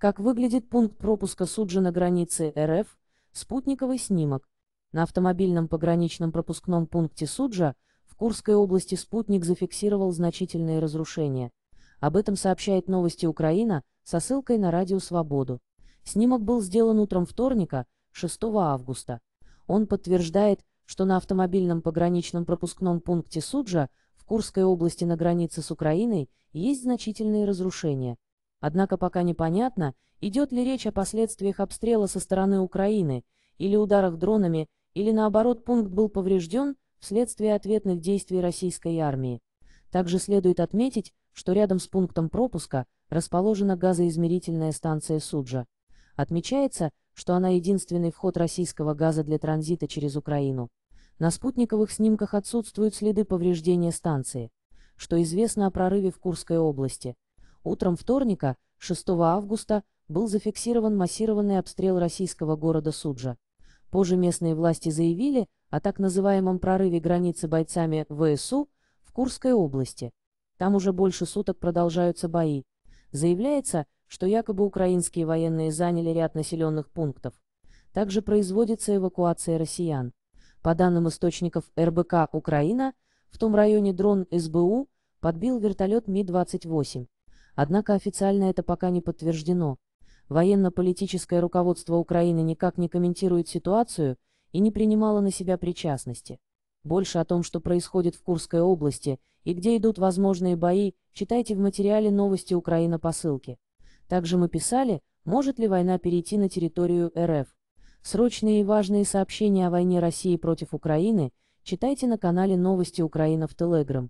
Как выглядит пункт пропуска Суджи на границе РФ? Спутниковый снимок. На автомобильном пограничном пропускном пункте Суджа в Курской области спутник зафиксировал значительные разрушения. Об этом сообщает новости Украина со ссылкой на Радио Свободу. Снимок был сделан утром вторника, 6 августа. Он подтверждает, что на автомобильном пограничном пропускном пункте Суджа в Курской области на границе с Украиной есть значительные разрушения. Однако пока непонятно, идет ли речь о последствиях обстрела со стороны Украины, или ударах дронами, или наоборот пункт был поврежден вследствие ответных действий российской армии. Также следует отметить, что рядом с пунктом пропуска расположена газоизмерительная станция Суджа. Отмечается, что она единственный вход российского газа для транзита через Украину. На спутниковых снимках отсутствуют следы повреждения станции. Что известно о прорыве в Курской области – Утром вторника, 6 августа, был зафиксирован массированный обстрел российского города Суджа. Позже местные власти заявили о так называемом прорыве границы бойцами ВСУ в Курской области. Там уже больше суток продолжаются бои. Заявляется, что якобы украинские военные заняли ряд населенных пунктов. Также производится эвакуация россиян. По данным источников РБК «Украина», в том районе дрон СБУ подбил вертолет Ми-28. Однако официально это пока не подтверждено. Военно-политическое руководство Украины никак не комментирует ситуацию и не принимало на себя причастности. Больше о том, что происходит в Курской области и где идут возможные бои, читайте в материале «Новости Украина» по ссылке. Также мы писали, может ли война перейти на территорию РФ. Срочные и важные сообщения о войне России против Украины читайте на канале «Новости Украина» в Телеграм.